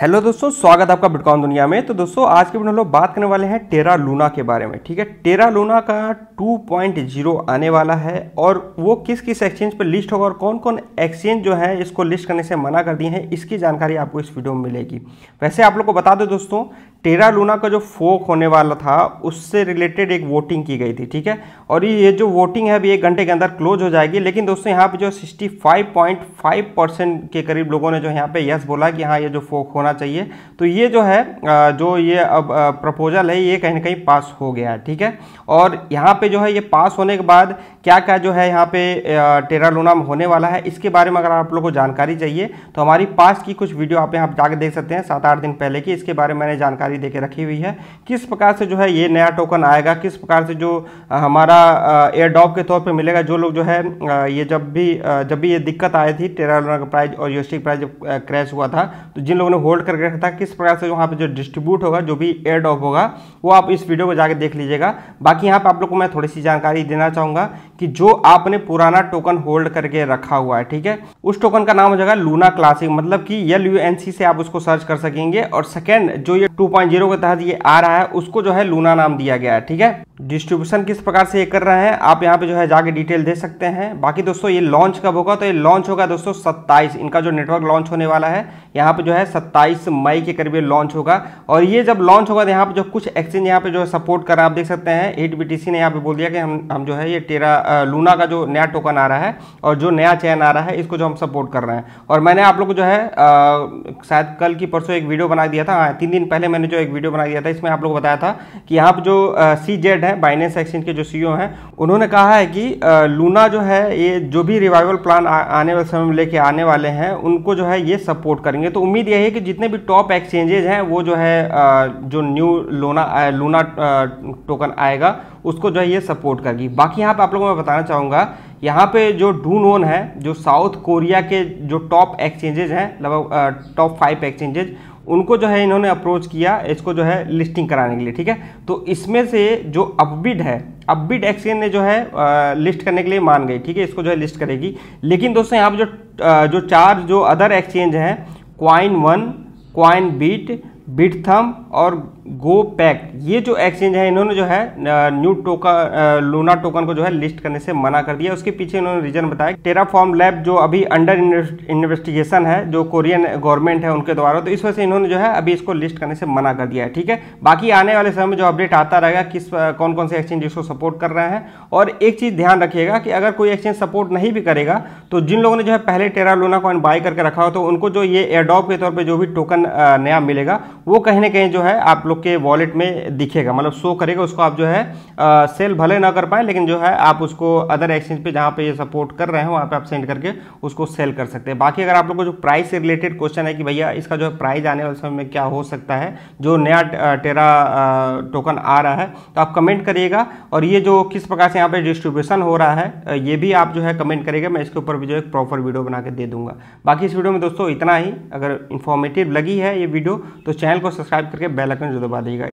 hello दोस्तों स्वागत है आपका बिटकॉइन दुनिया में तो दोस्तों आज के वीडियो में लोग बात करने वाले हैं टेरा लूना के बारे में ठीक है टेरा लूना का 2.0 आने वाला है और वो किस किस एक्सचेंज पर लिस्ट होगा और कौन कौन एक्सचेंज जो है इसको लिस्ट करने से मना कर दिए हैं इसकी जानकारी आपको इस वीडियो में मिलेगी वैसे आप लोग को बता दो दोस्तों टेरा लूना का जो फोक होने वाला था उससे रिलेटेड एक वोटिंग की गई थी ठीक है और ये जो वोटिंग है अभी एक घंटे के अंदर क्लोज हो जाएगी लेकिन दोस्तों यहाँ पर जो सिक्सटी परसेंट के करीब लोगों ने जो यहाँ पे यस बोला कि हाँ ये जो फोक होना होना चाहिए तो ये जो है जो ये अब प्रपोजल है ये कहीं ना कहीं पास हो गया है ठीक है और यहाँ पे जो है ये पास होने के बाद क्या क्या जो है यहाँ पे टेरा लोना में होने वाला है इसके बारे में अगर आप लोगों को जानकारी चाहिए तो हमारी पास की कुछ वीडियो आप यहाँ जाकर देख सकते हैं सात आठ दिन पहले की इसके बारे में मैंने जानकारी दे रखी हुई है किस प्रकार से जो है ये नया टोकन आएगा किस प्रकार से जो हमारा एयर डॉप के तौर पर मिलेगा जो लोग जो है ये जब भी जब भी ये दिक्कत आई थी टेरा लोना का प्राइज और यूस्टिक प्राइज क्रैश हुआ था तो जिन लोगों ने होल्ड होल्ड करके रखा था किस प्रकार से वहाँ पे जो डिस्ट्रीब्यूट होगा जो भी एयर ड्रॉप होगा वो आप इस वीडियो को जाकर देख लीजिएगा बाकी यहाँ पे आप लोग को मैं थोड़ी सी जानकारी देना चाहूँगा कि जो आपने पुराना टोकन होल्ड करके रखा हुआ है ठीक है उस टोकन का नाम हो जाएगा लूना क्लासिक मतलब कि एल यू एन सी से आप उसको सर्च कर सकेंगे और सेकेंड जो ये टू पॉइंट जीरो के तहत ये आ रहा है उसको जो है लूना नाम दिया गया है ठीक है डिस्ट्रीब्यूशन किस प्रकार से ये कर रहे हैं आप यहाँ पे जो है जाके डिटेल दे सकते हैं बाकी दोस्तों ये लॉन्च कब होगा तो ये लॉन्च होगा दोस्तों 27 इनका जो नेटवर्क लॉन्च होने वाला है यहाँ पे जो है 27 मई के करीब लॉन्च होगा और ये जब लॉन्च होगा तो यहाँ पे जो कुछ एक्सचेंज यहाँ पे जो है सपोर्ट कर रहा है आप देख सकते हैं एट ने यहाँ पे बोल दिया कि हम हम जो है ये टेरा लूना का जो नया टोकन आ रहा है और जो नया चैन आ रहा है इसको जो हम सपोर्ट कर रहे हैं और मैंने आप लोग को जो है शायद कल की परसों एक वीडियो बना दिया था हाँ, तीन दिन पहले मैंने जो एक वीडियो बना दिया था इसमें आप लोग बताया था कि यहाँ पर जो सी जेड है बाइनेंस एक्सचेंज के जो सी e हैं उन्होंने कहा है कि लूना जो है ये जो भी रिवाइवल प्लान आने वाले समय में लेके आने वाले हैं उनको जो है ये सपोर्ट करेंगे तो उम्मीद यही है कि जितने भी टॉप एक्सचेंजेज हैं वो जो है जो न्यू लोना लूना टोकन आएगा उसको जो है ये सपोर्ट करेगी बाकी यहाँ पर आप लोगों को मैं बताना चाहूँगा यहाँ पे जो डू नोन है जो साउथ कोरिया के जो टॉप एक्सचेंजेज हैं लगभग टॉप फाइव एक्सचेंजेज उनको जो है इन्होंने अप्रोच किया इसको जो है लिस्टिंग कराने के लिए ठीक है तो इसमें से जो अपबिड है अपबिड एक्सचेंज ने जो है लिस्ट करने के लिए मान गई ठीक है इसको जो है लिस्ट करेगी लेकिन दोस्तों यहाँ पर जो जो चार जो अदर एक्सचेंज हैं Coinone coin bit Bithumb और गो पैक ये जो एक्सचेंज है इन्होंने जो है न्यू टोकन लूना टोकन को जो है लिस्ट करने से मना कर दिया उसके पीछे इन्होंने रीजन बताया टेराफॉर्म लैब जो अभी अंडर इन्वेस्टिगेशन है जो कोरियन गवर्नमेंट है उनके द्वारा तो इस वजह से इन्होंने जो है अभी इसको लिस्ट करने से मना कर दिया है ठीक है बाकी आने वाले समय में जो अपडेट आता रहेगा किस कौन कौन से एक्सचेंज इसको सपोर्ट कर रहे हैं और एक चीज़ ध्यान रखिएगा कि अगर कोई एक्सचेंज सपोर्ट नहीं भी करेगा तो जिन लोगों ने जो है पहले टेरा लूना कॉइन बाय करके रखा हो तो उनको जो ये एडॉप के तौर पर जो भी टोकन नया मिलेगा वो कहीं ना कहीं जो है आप लोग के वॉलेट में दिखेगा मतलब शो करेगा उसको आप जो है आ, सेल भले ना कर पाए लेकिन जो है आप उसको अदर एक्सचेंज पे जहाँ पे ये सपोर्ट कर रहे हैं वहाँ पे आप सेंड करके उसको सेल कर सकते हैं बाकी अगर आप लोग को जो प्राइस से रिलेटेड क्वेश्चन है कि भैया इसका जो है प्राइज आने वाले समय में क्या हो सकता है जो नया टेरा टोकन आ रहा है तो आप कमेंट करिएगा और ये जो किस प्रकार से यहाँ पर डिस्ट्रीब्यूशन हो रहा है ये भी आप जो है कमेंट करिएगा मैं इसके ऊपर भी जो एक प्रॉपर वीडियो बना के दे दूंगा बाकी इस वीडियो में दोस्तों इतना ही अगर इन्फॉर्मेटिव लगी है ये वीडियो तो चैनल चैनल को सब्सक्राइब करके बेल आइकन जो दबा दीजिएगा